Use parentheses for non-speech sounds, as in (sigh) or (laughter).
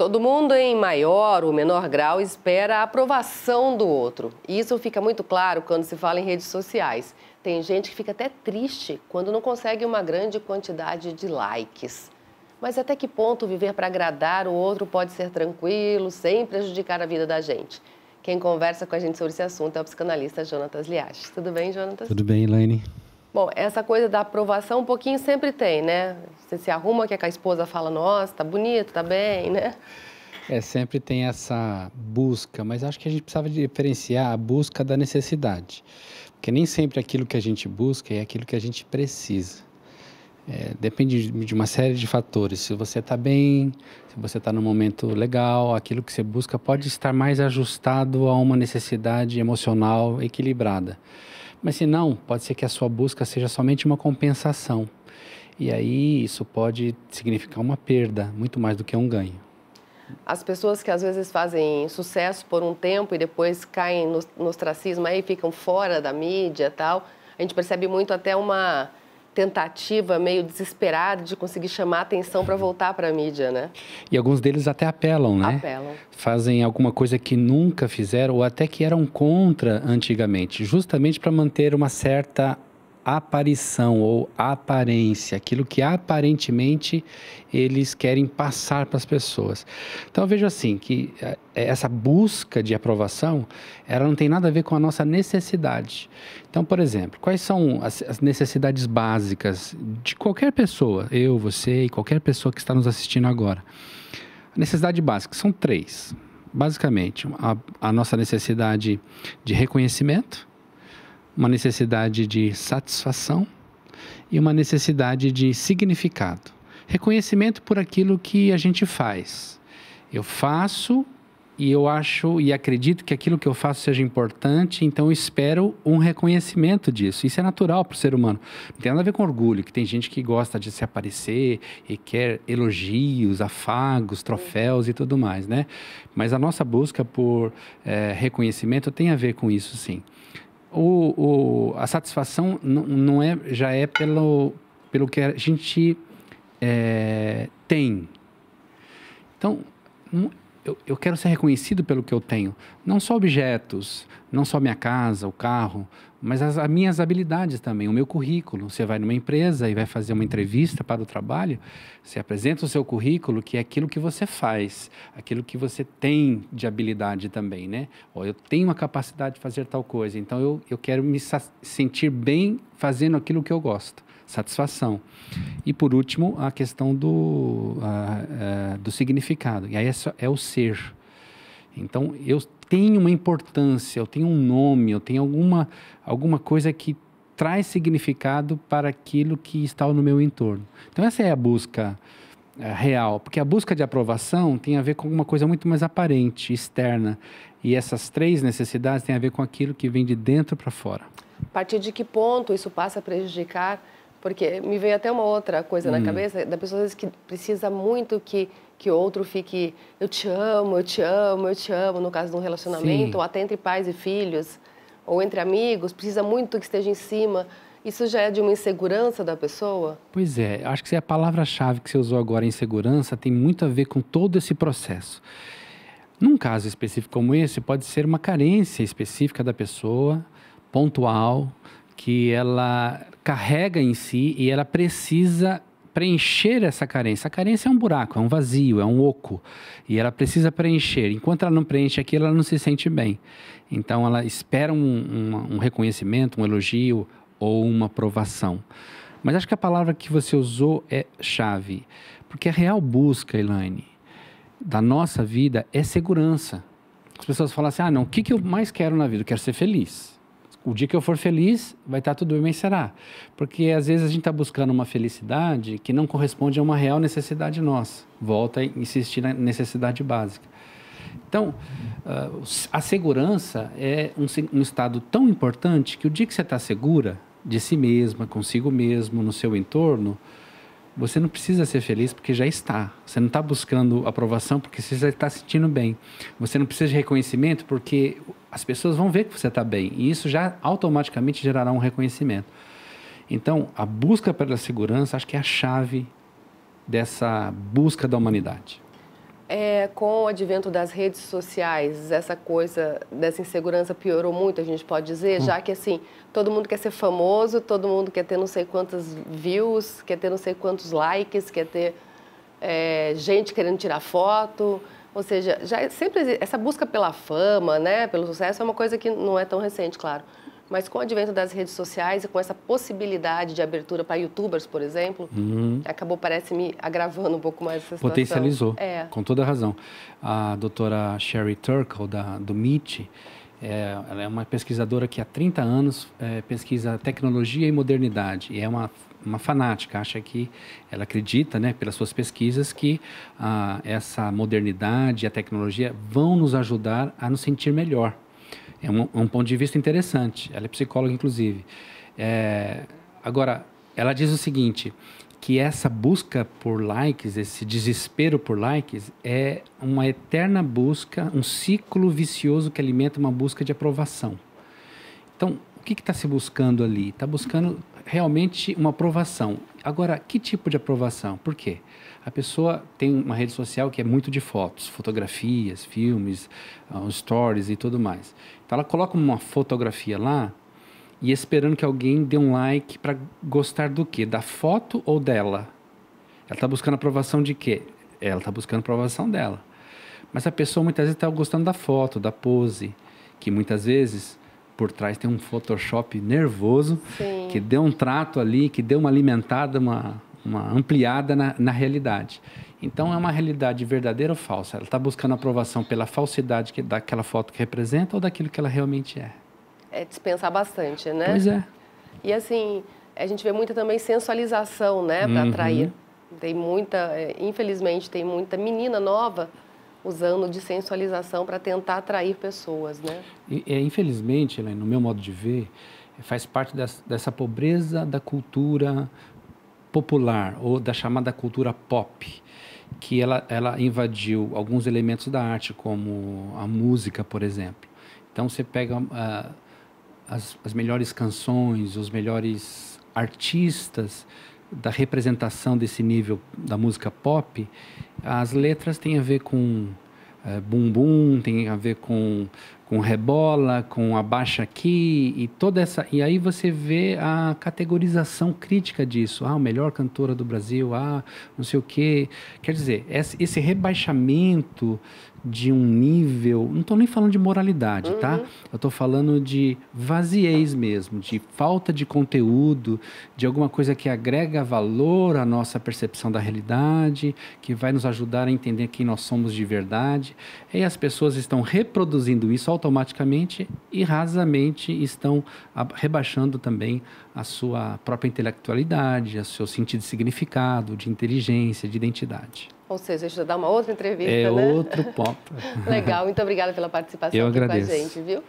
Todo mundo, em maior ou menor grau, espera a aprovação do outro. E isso fica muito claro quando se fala em redes sociais. Tem gente que fica até triste quando não consegue uma grande quantidade de likes. Mas até que ponto viver para agradar o outro pode ser tranquilo, sem prejudicar a vida da gente? Quem conversa com a gente sobre esse assunto é o psicanalista Jonatas Liaches. Tudo bem, Jonatas? Tudo bem, Elaine. Bom, essa coisa da aprovação um pouquinho sempre tem, né? Você se arruma é que a esposa fala, nossa, tá bonito, tá bem, né? É, sempre tem essa busca, mas acho que a gente precisava diferenciar a busca da necessidade. Porque nem sempre aquilo que a gente busca é aquilo que a gente precisa. É, depende de uma série de fatores. Se você está bem, se você está num momento legal, aquilo que você busca pode estar mais ajustado a uma necessidade emocional equilibrada. Mas se não, pode ser que a sua busca seja somente uma compensação. E aí isso pode significar uma perda, muito mais do que um ganho. As pessoas que às vezes fazem sucesso por um tempo e depois caem no, ostracismo aí, ficam fora da mídia tal, a gente percebe muito até uma tentativa meio desesperada de conseguir chamar atenção para voltar para a mídia, né? E alguns deles até apelam, né? Apelam. Fazem alguma coisa que nunca fizeram ou até que eram contra antigamente, justamente para manter uma certa aparição ou aparência, aquilo que aparentemente eles querem passar para as pessoas. Então vejo assim que eh, essa busca de aprovação, ela não tem nada a ver com a nossa necessidade. Então, por exemplo, quais são as, as necessidades básicas de qualquer pessoa, eu, você e qualquer pessoa que está nos assistindo agora? A necessidade básica são três, basicamente: a, a nossa necessidade de reconhecimento uma necessidade de satisfação e uma necessidade de significado. Reconhecimento por aquilo que a gente faz. Eu faço e eu acho e acredito que aquilo que eu faço seja importante, então espero um reconhecimento disso. Isso é natural para o ser humano. Não tem nada a ver com orgulho, que tem gente que gosta de se aparecer e quer elogios, afagos, troféus e tudo mais, né? Mas a nossa busca por é, reconhecimento tem a ver com isso, sim o, o, a satisfação não é, já é pelo, pelo que a gente é, tem. Então, eu, eu quero ser reconhecido pelo que eu tenho. Não só objetos, não só minha casa, o carro, mas as, as, minhas habilidades também, o meu currículo. Você vai numa empresa e vai fazer uma entrevista para o trabalho, você apresenta o seu currículo, que é aquilo que você faz, aquilo que você tem de habilidade também, né? Ó, eu tenho a capacidade de fazer tal coisa, então eu, eu quero me sentir bem fazendo aquilo que eu gosto satisfação. E por último, a questão do, é, do significado. E aí é, só, é o ser. Então, eu tenho uma importância, eu tenho um nome, eu tenho alguma, alguma coisa que traz significado para aquilo que está no meu entorno. Então, essa é a busca é, real, porque a busca de aprovação tem a ver com alguma coisa muito mais aparente, externa. E essas três necessidades têm a ver com aquilo que vem de dentro para fora. A partir de que ponto isso passa a prejudicar porque me veio até uma outra coisa hum. na cabeça, da pessoa às vezes, que precisa muito que, que outro fique, eu te amo, eu te amo, eu te amo, no caso de um relacionamento, Sim. ou até entre pais e filhos, ou entre amigos, precisa muito que esteja em cima. Isso já é de uma insegurança da pessoa? Pois é, acho que é a palavra-chave que você usou agora, insegurança, tem muito a ver com todo esse processo. Num caso específico como esse, pode ser uma carência específica da pessoa, pontual, que ela carrega em si e ela precisa preencher essa carência. A carência é um buraco, é um vazio, é um oco. E ela precisa preencher. Enquanto ela não preenche aquilo, ela não se sente bem. Então, ela espera um, um, um reconhecimento, um elogio ou uma aprovação. Mas acho que a palavra que você usou é chave. Porque a real busca, Elaine, da nossa vida é segurança. As pessoas falam assim: ah, não, o que, que eu mais quero na vida? Eu quero ser feliz o dia que eu for feliz, vai estar tá tudo bem, será? Porque às vezes a gente está buscando uma felicidade que não corresponde a uma real necessidade nossa. Volta a insistir na necessidade básica. Então, ah, a segurança é um, um estado tão importante que o dia que você está segura de si mesma, consigo mesmo, no seu entorno, você não precisa ser feliz porque já está. Você não está buscando aprovação porque você já está sentindo bem. Você não precisa de reconhecimento porque as pessoas vão ver que você está bem. E isso já automaticamente gerará um reconhecimento. Então, a busca pela segurança acho que é a chave dessa busca da humanidade. É, com o advento das redes sociais, essa coisa dessa insegurança piorou muito, a gente pode dizer, hum. já que assim, todo mundo quer ser famoso, todo mundo quer ter não sei quantas views, quer ter não sei quantos likes, quer ter é, gente querendo tirar foto. Ou seja, já sempre essa busca pela fama, né, pelo sucesso é uma coisa que não é tão recente, claro. Mas com o advento das redes sociais e com essa possibilidade de abertura para youtubers, por exemplo, uhum. acabou, parece-me, agravando um pouco mais essa situação. Potencializou, é. com toda a razão. A doutora Sherry Turkle, da, do MIT, é, ela é uma pesquisadora que há 30 anos é, pesquisa tecnologia e modernidade. E é uma, uma fanática, acha que, ela acredita, né, pelas suas pesquisas, que ah, essa modernidade e a tecnologia vão nos ajudar a nos sentir melhor. É um, um ponto de vista interessante. Ela é psicóloga, inclusive. É, agora, ela diz o seguinte: que essa busca por likes, esse desespero por likes, é uma eterna busca, um ciclo vicioso que alimenta uma busca de aprovação. Então, o que está se buscando ali? Está buscando realmente uma aprovação. Agora, que tipo de aprovação? Por quê? A pessoa tem uma rede social que é muito de fotos, fotografias, filmes, uh, stories e tudo mais. Então ela coloca uma fotografia lá e esperando que alguém dê um like para gostar do quê? Da foto ou dela? Ela está buscando aprovação de quê? Ela está buscando aprovação dela. Mas a pessoa muitas vezes está gostando da foto, da pose, que muitas vezes por trás tem um Photoshop nervoso Sim. que deu um trato ali, que deu uma alimentada, uma uma ampliada na, na realidade. Então, é uma realidade verdadeira ou falsa? Ela está buscando aprovação pela falsidade que, daquela foto que representa ou daquilo que ela realmente é? É dispensar bastante, né? Pois é. E assim, a gente vê muita também sensualização, né, para uhum. atrair. Tem muita, é, infelizmente, tem muita menina nova usando de sensualização para tentar atrair pessoas, né? E, é, infelizmente, no meu modo de ver, faz parte das, dessa pobreza da cultura popular ou da chamada cultura pop, que ela, ela invadiu alguns elementos da arte, como a música, por exemplo. Então você pega uh, as, as melhores canções, os melhores artistas da representação desse nível da música pop, as letras têm a ver com é, bumbum, tem a ver com, com rebola, com abaixa aqui e toda essa. E aí você vê a categorização crítica disso. Ah, o melhor cantora do Brasil, ah, não sei o quê. Quer dizer, esse rebaixamento de um nível. Não estou nem falando de moralidade, tá? uhum. tá? Eu estou falando de vaziez mesmo, de falta de conteúdo, de alguma coisa que agrega valor à nossa percepção da realidade, que vai nos ajudar a entender quem nós somos de verdade. E as pessoas estão reproduzindo isso automaticamente e rasamente estão rebaixando também a sua própria intelectualidade, o seu sentido de significado, de inteligência, de identidade. Ou seja, já dá uma outra entrevista, é né? outro ponto. (laughs) Legal, muito obrigada pela participação Eu agradeço. com a gente, viu?